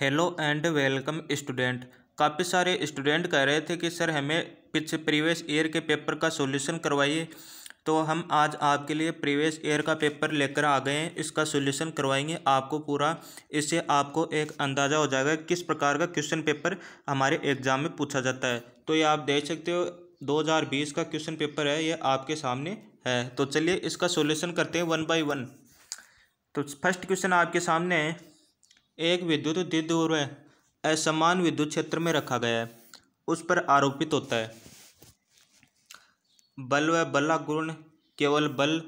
hello and welcome student काफ़ी सारे student कह रहे थे कि सर हमें पिछले प्रीवियस ईयर के पेपर का सॉल्यूशन करवाइए तो हम आज आपके लिए प्रीवियस ईयर का पेपर लेकर आ गए हैं इसका सॉल्यूशन करवाएंगे आपको पूरा इससे आपको एक अंदाज़ा हो जाएगा किस प्रकार का क्वेश्चन पेपर हमारे एग्ज़ाम में पूछा जाता है तो ये आप देख सकते हो 2020 का क्वेश्चन पेपर है ये आपके सामने है तो चलिए इसका सोल्यूशन करते हैं वन बाई वन तो फर्स्ट क्वेश्चन आपके सामने है एक विद्युत द्विध्रुव असमान विद्युत क्षेत्र में रखा गया है उस पर आरोपित होता है बल व बलागुण केवल बल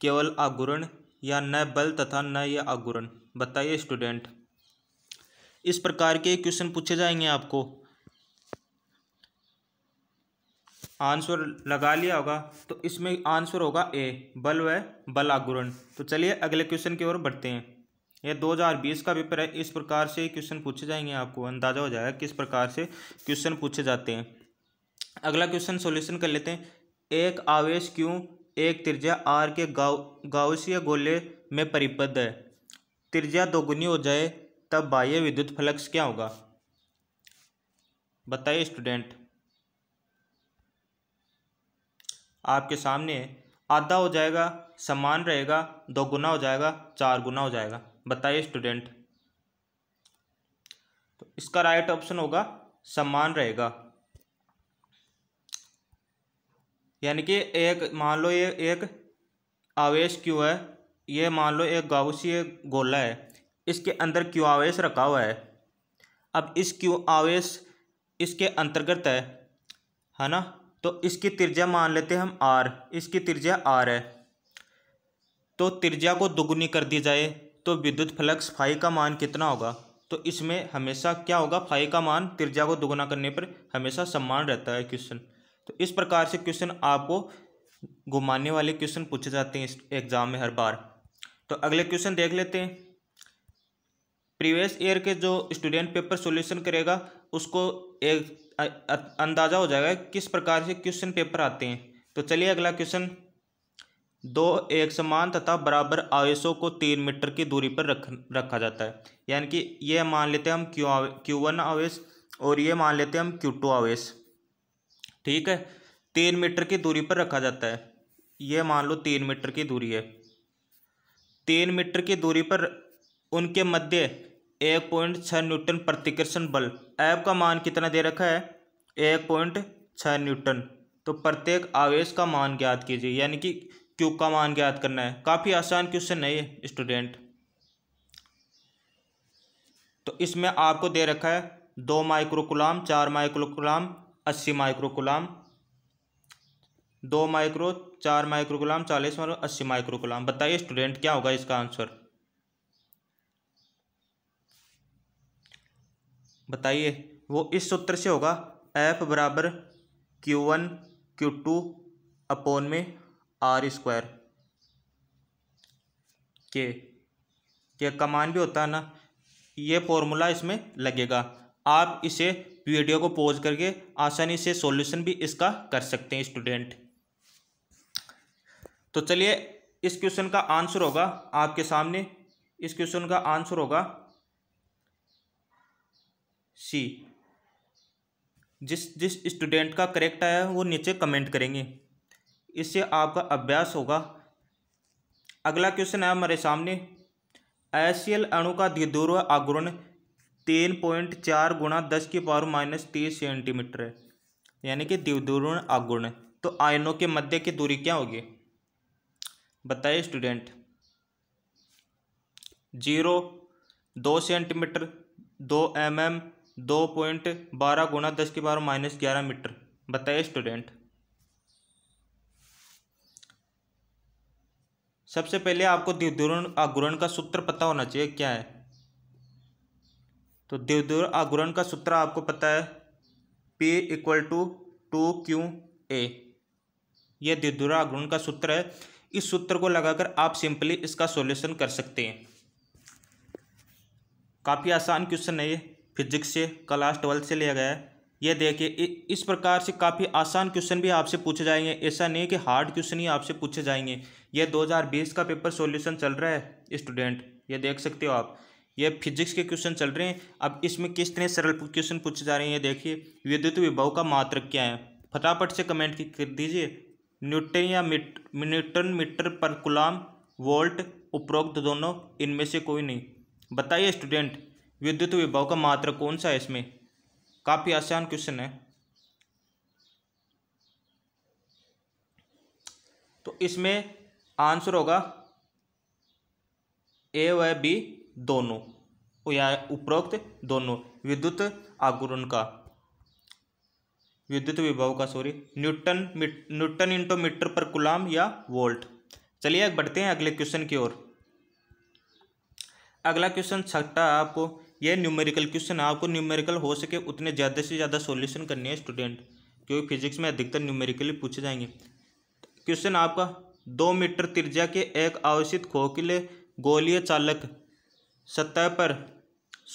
केवल आगुरण या न बल तथा न या आगुरण बताइए स्टूडेंट इस प्रकार के क्वेश्चन पूछे जाएंगे आपको आंसर लगा लिया होगा तो इसमें आंसर होगा ए बल व बलागुरण तो चलिए अगले क्वेश्चन की ओर बढ़ते हैं ये 2020 का पेपर है इस प्रकार से क्वेश्चन पूछे जाएंगे आपको अंदाजा हो जाएगा किस प्रकार से क्वेश्चन पूछे जाते हैं अगला क्वेश्चन सॉल्यूशन कर लेते हैं एक आवेश क्यों एक त्रिज्या आर के गाव गावसीय गोले में परिपद है त्रिज्या दोगुनी हो जाए तब बाह्य विद्युत फ्लक्स क्या होगा बताइए स्टूडेंट आपके सामने आधा हो जाएगा समान रहेगा दो गुना हो जाएगा चार गुना हो जाएगा बताइए स्टूडेंट तो इसका राइट ऑप्शन होगा समान रहेगा यानी कि एक मान लो ये एक आवेश क्यों है ये मान लो एक गाउसीय गोला है इसके अंदर क्यू आवेश रखा हुआ है अब इस क्यू आवेश इसके अंतर्गत है है ना तो इसकी त्रिज्या मान लेते हैं हम आर इसकी त्रिज्या आर है तो त्रिज्या को दोगुनी कर दी जाए तो विद्युत फ्लक्स फाई का मान कितना होगा तो इसमें हमेशा क्या होगा फाई का मान त्रिज्या को दोगुना करने पर हमेशा सम्मान रहता है क्वेश्चन तो इस प्रकार से क्वेश्चन आपको घुमाने वाले क्वेश्चन पूछे जाते हैं इस एग्ज़ाम में हर बार तो अगले क्वेश्चन देख लेते हैं प्रीवियस ईयर के जो स्टूडेंट पेपर सॉल्यूशन करेगा उसको एक अंदाज़ा हो जाएगा किस प्रकार से क्वेश्चन पेपर आते हैं तो चलिए अगला क्वेश्चन दो एक समान तथा बराबर आवेशों को तीन मीटर की दूरी पर रख रखा जाता है यानी कि ये मान लेते हैं हम क्यू आवे क्यू वन आवेश और ये मान लेते हैं हम क्यू टू आवेश ठीक है तीन मीटर की दूरी पर रखा जाता है ये मान लो तीन मीटर की दूरी है तीन मीटर की दूरी पर उनके मध्य एक पॉइंट छः न्यूटन प्रतिकर्षण बल एफ का मान कितना दे रखा है एक पॉइंट छः न्यूटन तो प्रत्येक आवेश का मान ज्ञात कीजिए यानी कि क्यूब का मान ज्ञात करना है काफ़ी आसान क्वेश्चन है ये स्टूडेंट तो इसमें आपको दे रखा है दो माइक्रोकुलाम चार माइक्रोकुलाम अस्सी माइक्रोकुलाम दो माइक्रो चार माइक्रोकुलाम चालीस माइक्रो अस्सी माइक्रोकुलाम बताइए स्टूडेंट क्या होगा इसका आंसर बताइए वो इस सूत्र से होगा एफ बराबर Q one Q two upon में आर स्क्वायर के ये कमान भी होता है ना ये फॉर्मूला इसमें लगेगा आप इसे वीडियो को पॉज करके आसानी से सॉल्यूशन भी इसका कर सकते हैं स्टूडेंट तो चलिए इस क्वेश्चन का आंसर होगा आपके सामने इस क्वेश्चन का आंसर होगा सी जिस जिस स्टूडेंट का करेक्ट आया वो नीचे कमेंट करेंगे इससे आपका अभ्यास होगा अगला क्वेश्चन है हमारे सामने एसीएल अणु का द्विध्रुव आगुण तीन पॉइंट चार गुणा दस की पावर माइनस तीस सेंटीमीटर है यानी कि द्विध्रुव आगुण तो आयनों के मध्य की दूरी क्या होगी बताइए स्टूडेंट जीरो दो सेंटीमीटर दो एम mm, एम दो पॉइंट बारह गुना दस के बारह माइनस ग्यारह मीटर बताइए स्टूडेंट सबसे पहले आपको देवदूरण आगुरण का सूत्र पता होना चाहिए क्या है तो देवदूर आगुरण का सूत्र आपको पता है P equal to two Q A यह देवदूर आगुरण का सूत्र है इस सूत्र को लगाकर आप सिंपली इसका सॉल्यूशन कर सकते हैं काफ़ी आसान क्वेश्चन है ये फिजिक्स से क्लास ट्वेल्थ से लिया गया है ये देखिए इस प्रकार से काफ़ी आसान क्वेश्चन भी आपसे पूछे जाएंगे ऐसा नहीं कि हार्ड क्वेश्चन ही आपसे पूछे जाएंगे ये 2020 का पेपर सॉल्यूशन चल रहा है स्टूडेंट ये देख सकते हो आप ये फिजिक्स के क्वेश्चन चल रहे हैं अब इसमें किस तरह सरल क्वेश्चन पूछे जा रहे हैं ये देखिए विद्युत विभव का मात्र क्या है फटाफट से कमेंट कर दीजिए न्यूटन या मीट न्यूटन मीटर पर गुलाम वोल्ट उपरोक्त दोनों इनमें से कोई नहीं बताइए स्टूडेंट विद्युत विभव का मात्र कौन सा है इसमें काफ़ी आसान क्वेश्चन है तो इसमें आंसर होगा ए व बी दोनों या उपरोक्त दोनों विद्युत आकुरन का विद्युत विभव का sorry newton newton into metre पर गुलाम या वोल्ट चलिए बढ़ते हैं अगले क्वेश्चन की ओर अगला क्वेश्चन छठा आपको ये न्यूमेरिकल क्वेश्चन आपको न्यूमेरिकल हो सके उतने ज़्यादा से ज़्यादा सॉल्यूशन करने हैं स्टूडेंट क्योंकि फिजिक्स में अधिकतर न्यूमेरिकली पूछे जाएंगे क्वेश्चन आपका दो मीटर त्रिज्या के एक आवश्यक खोखिले गोलीय चालक सतह पर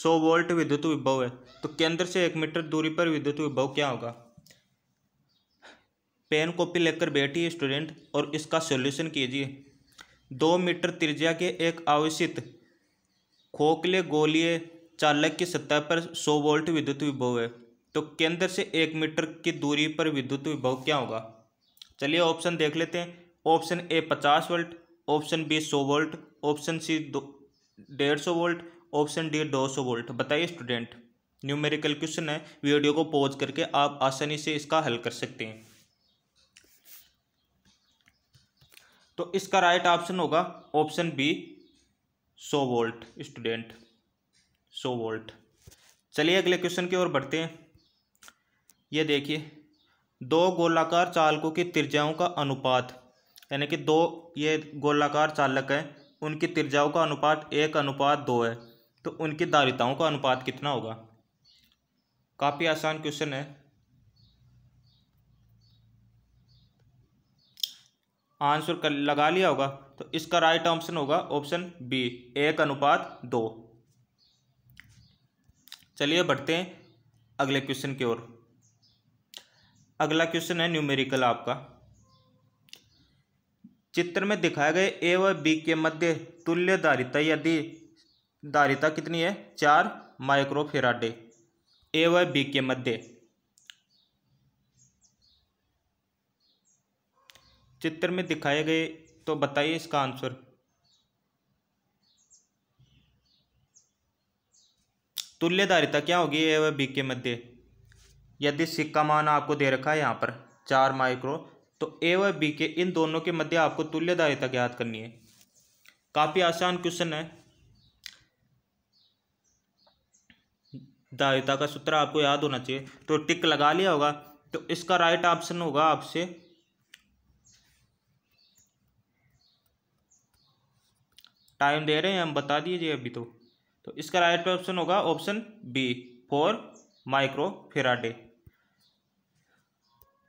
सौ वोल्ट विद्युत विभव है तो केंद्र से एक मीटर दूरी पर विद्युत विभव क्या होगा पेन कॉपी लेकर बैठिए स्टूडेंट और इसका सॉल्यूशन कीजिए दो मीटर त्रिज्या के एक आवश्यक खोखले गोलीय चालक की सतह पर 100 वोल्ट विद्युत विभव है तो केंद्र से एक मीटर की दूरी पर विद्युत विभव क्या होगा चलिए ऑप्शन देख लेते हैं ऑप्शन ए पचास वोल्ट ऑप्शन बी सौ वोल्ट ऑप्शन सी दो डेढ़ सौ वोल्ट ऑप्शन डी दो सौ वोल्ट बताइए स्टूडेंट न्यूमेरिकल क्वेश्चन है वीडियो को पॉज करके आप आसानी से इसका हल कर सकते हैं तो इसका राइट ऑप्शन होगा ऑप्शन बी सौ वोल्ट स्टूडेंट सौ वोल्ट चलिए अगले क्वेश्चन की ओर बढ़ते हैं ये देखिए दो गोलाकार चालकों की त्रिज्याओं का अनुपात यानी कि दो ये गोलाकार चालक हैं उनकी त्रिज्याओं का अनुपात एक अनुपात दो है तो उनकी दारिताओं का अनुपात कितना होगा काफ़ी आसान क्वेश्चन है आंसर कर लगा लिया होगा तो इसका राइट ऑप्शन होगा ऑप्शन बी एक अनुपात दो चलिए बढ़ते हैं अगले क्वेश्चन की ओर अगला क्वेश्चन है न्यूमेरिकल आपका चित्र में दिखाए गए ए व बी के मध्य तुल्य दारिता यदि दारिता कितनी है चार माइक्रोफेराडे ए व बी के मध्य चित्र में दिखाए गए तो बताइए इसका आंसर तुल्यधारिता क्या होगी ए व बी के मध्य यदि सिक्का मान आपको दे रखा है यहाँ पर चार माइक्रो तो ए व बी के इन दोनों के मध्य आपको तुल्यधारिता ज्ञात करनी है काफ़ी आसान क्वेश्चन है दायिता का सूत्र आपको याद होना चाहिए तो टिक लगा लिया होगा तो इसका राइट ऑप्शन होगा आपसे टाइम दे रहे हैं हम बता दीजिए अभी तो तो इसका राइट ऑप्शन होगा option B four micro farad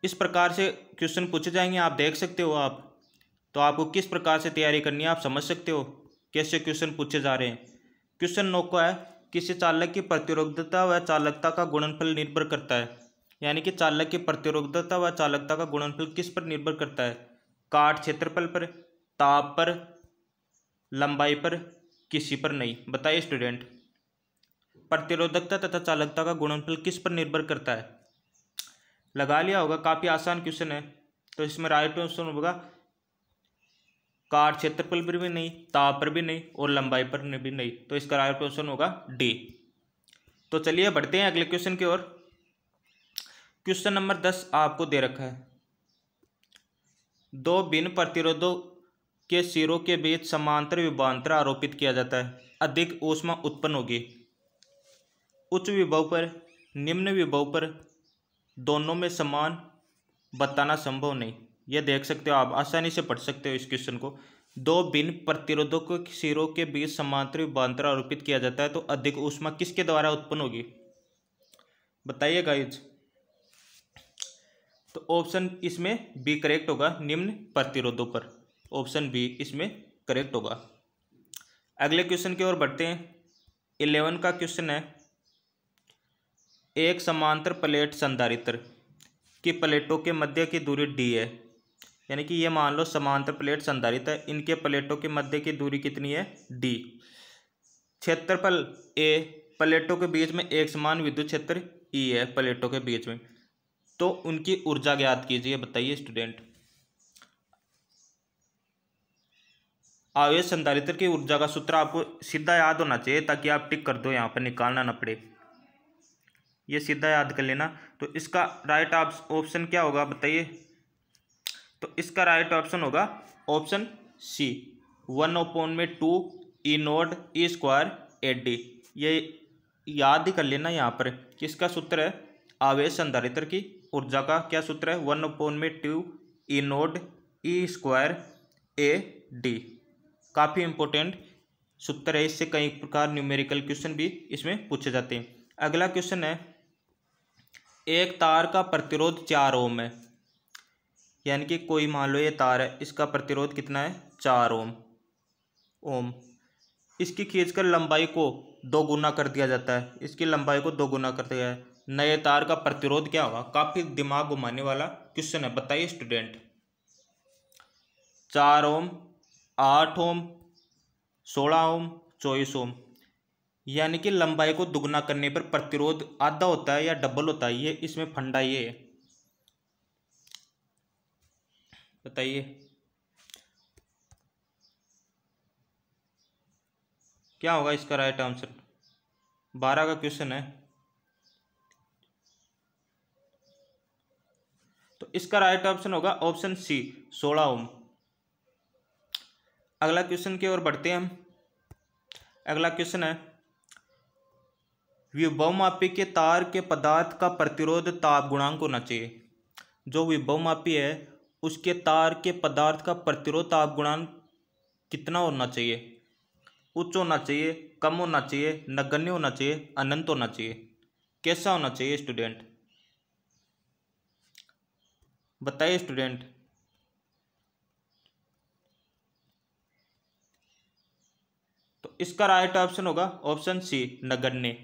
इस प्रकार से क्वेश्चन पूछे जाएंगे आप देख सकते हो आप तो आपको किस प्रकार से तैयारी करनी है आप समझ सकते हो कैसे क्वेश्चन पूछे जा रहे हैं क्वेश्चन नौ को है किसी चालक की प्रतिरोधता व चालकता का गुणनफल निर्भर करता है यानी कि चालक की प्रतिरोधता व चालकता का गुणनफल किस पर निर्भर करता है काट क्षेत्रफल पर ताप पर लंबाई पर किसी पर नहीं बताइए स्टूडेंट प्रतिरोधकता तथा चालकता का गुणनफल किस पर निर्भर करता है लगा लिया होगा काफ़ी आसान क्वेश्चन है तो इसमें राइट आंसर होगा कार क्षेत्रफल पर भी नहीं ताप पर भी नहीं और लंबाई पर भी नहीं तो इसका राइट आंसर होगा डी तो चलिए बढ़ते हैं अगले क्वेश्चन की ओर क्वेश्चन नंबर दस आपको दे रखा है दो बिन प्रतिरोधों के सिरों के बीच समांतर विभांतर आरोपित किया जाता है अधिक ऊष्मा उत्पन्न होगी उच्च विभव पर निम्न विभव पर दोनों में समान बताना संभव नहीं यह देख सकते हो आप आसानी से पढ़ सकते हो इस क्वेश्चन को दो भिन्न प्रतिरोधों सिरों के बीच समांतर विभांतर आरोपित किया जाता है तो अधिक ऊष्मा किसके द्वारा उत्पन्न होगी बताइए गाइज तो ऑप्शन इसमें बी करेक्ट होगा निम्न प्रतिरोधों पर ऑप्शन बी इसमें करेक्ट होगा अगले क्वेश्चन की ओर बढ़ते हैं इलेवन का क्वेश्चन है एक समांतर प्लेट संधारित्र की प्लेटों के मध्य की दूरी डी है यानी कि ये मान लो समांतर प्लेट संधारित्र है इनके प्लेटों के मध्य की दूरी कितनी है डी क्षेत्रफल ए प्लेटों के बीच में एक समान विद्युत क्षेत्र ई e है प्लेटों के बीच में तो उनकी ऊर्जा ज्ञात कीजिए बताइए स्टूडेंट आवेश संधारित्र की ऊर्जा का सूत्र आपको सीधा याद होना चाहिए ताकि आप टिक कर दो यहाँ पर निकालना ना पड़े ये सीधा याद कर लेना तो इसका राइट ऑप्शन क्या होगा बताइए तो इसका राइट ऑप्शन होगा ऑप्शन सी वन ओपोन में two E naught E square A D ये याद ही कर लेना यहाँ पर किसका सूत्र है आवेश संधारित्र की ऊर्जा का क्या सूत्र है वन ओपोन में two E naught E square A D काफ़ी इंपॉर्टेंट सूत्र है इससे कई प्रकार न्यूमेरिकल क्वेश्चन भी इसमें पूछे जाते हैं अगला क्वेश्चन है एक तार का प्रतिरोध चार ओम है यानी कि कोई मान लो ये तार है इसका प्रतिरोध कितना है चार ओम ओम इसकी खींचकर लंबाई को दो गुना कर दिया जाता है इसकी लंबाई को दो गुना कर दिया है नए तार का प्रतिरोध क्या हुआ काफ़ी दिमाग घुमाने वाला क्वेश्चन है बताइए स्टूडेंट चार ओम आठ ओम सोलह ओम चौबीस ओम यानी कि लंबाई को दुगना करने पर प्रतिरोध आधा होता है या डबल होता है ये इसमें फंडा ये है बताइए क्या होगा इसका राइट आंसर बारह का क्वेश्चन है तो इसका राइट ऑप्शन होगा ऑप्शन सी सोलह ओम अगला क्वेश्चन की ओर बढ़ते हैं हम अगला क्वेश्चन है विभवमापी के तार के पदार्थ का प्रतिरोध ताप गुणांक होना चाहिए जो विभवमापी है उसके तार के पदार्थ का प्रतिरोध ताप गुणांक कितना होना चाहिए उच्च होना चाहिए कम होना चाहिए नगण्य होना चाहिए अनंत होना चाहिए कैसा होना चाहिए स्टूडेंट बताइए स्टूडेंट इसका राइट ऑप्शन होगा ऑप्शन सी नगण्य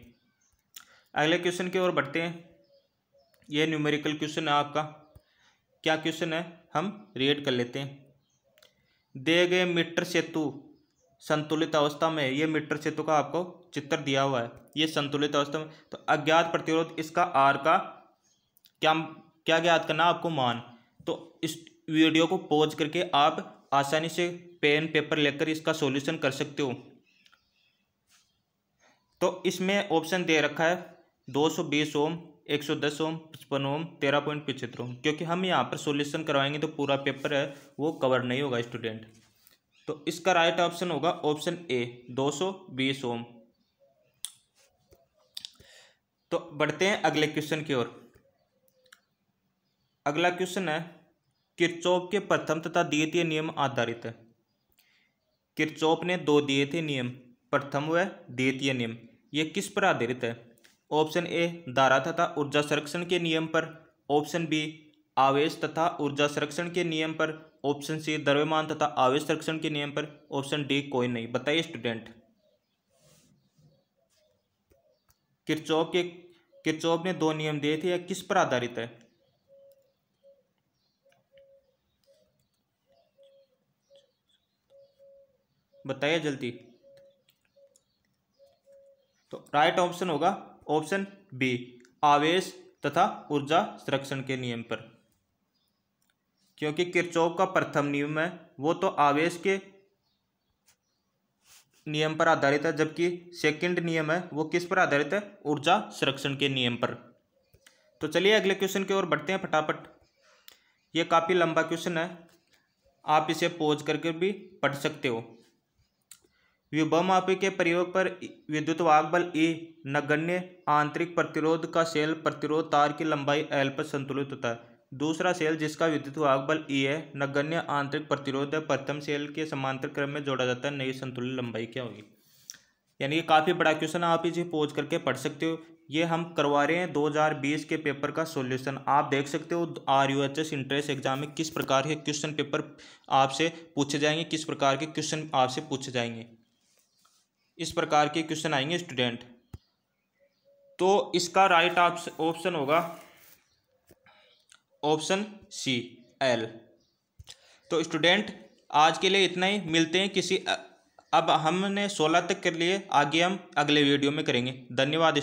अगले क्वेश्चन की ओर बढ़ते हैं ये न्यूमेरिकल क्वेश्चन है आपका क्या क्वेश्चन है हम रीड कर लेते हैं दे गए मीटर सेतु संतुलित अवस्था में ये मीटर सेतु का आपको चित्र दिया हुआ है ये संतुलित अवस्था में तो अज्ञात प्रतिरोध इसका आर का क्या क्या ज्ञात करना आपको मान तो इस वीडियो को पॉज करके आप आसानी से पेन पेपर लेकर इसका सॉल्यूशन कर सकते हो तो इसमें ऑप्शन दे रखा है दो सौ बीस ओम एक सौ दस ओम पचपन ओम तेरह पॉइंट पिछहत्तर ओम क्योंकि हम यहाँ पर सोल्यूशन करवाएंगे तो पूरा पेपर है वो कवर नहीं होगा स्टूडेंट तो इसका राइट ऑप्शन होगा ऑप्शन ए दो सौ बीस ओम तो बढ़ते हैं अगले क्वेश्चन की ओर अगला क्वेश्चन है किरचौप के प्रथम तथा द्वितीय नियम आधारित है किरचौप ने दो दिए थे नियम प्रथम व द्वितीय नियम ये किस पर आधारित है ऑप्शन ए धारा तथा ऊर्जा संरक्षण के नियम पर ऑप्शन बी आवेश तथा ऊर्जा संरक्षण के नियम पर ऑप्शन सी द्रव्यमान तथा आवेश संरक्षण के नियम पर ऑप्शन डी कोई नहीं बताइए स्टूडेंट किरचौप के किरचौप ने दो नियम दिए थे यह किस पर आधारित है बताइए जल्दी राइट ऑप्शन होगा ऑप्शन बी आवेश तथा ऊर्जा संरक्षण के नियम पर क्योंकि किरचौक का प्रथम नियम है वो तो आवेश के नियम पर आधारित है जबकि सेकंड नियम है वो किस पर आधारित है ऊर्जा संरक्षण के नियम पर तो चलिए अगले क्वेश्चन की ओर बढ़ते हैं फटाफट ये काफ़ी लंबा क्वेश्चन है आप इसे पोज करके भी पढ़ सकते हो व्युबम आपे के प्रयोग पर विद्युत वाहक बल ए नगण्य आंतरिक प्रतिरोध का सेल प्रतिरोध तार की लंबाई एल पर संतुलित होता है दूसरा सेल जिसका विद्युत वाहक बल ई है नगण्य आंतरिक प्रतिरोध है प्रथम सेल के समांतर क्रम में जोड़ा जाता है नई संतुलित लंबाई क्या होगी यानी कि काफ़ी बड़ा क्वेश्चन आप इसे पोज करके पढ़ सकते हो ये हम करवा रहे हैं 2020 के पेपर का सॉल्यूशन आप देख सकते हो R U H S entrance exam में किस प्रकार के क्वेश्चन पेपर आपसे पूछे जाएंगे किस प्रकार के क्वेश्चन आपसे पूछे जाएंगे इस प्रकार के क्वेश्चन आएंगे स्टूडेंट तो इसका राइट ऑप्शन होगा ऑप्शन सी एल तो स्टूडेंट आज के लिए इतना ही मिलते हैं किसी अब हमने सोलह तक कर लिए आगे हम अगले वीडियो में करेंगे धन्यवाद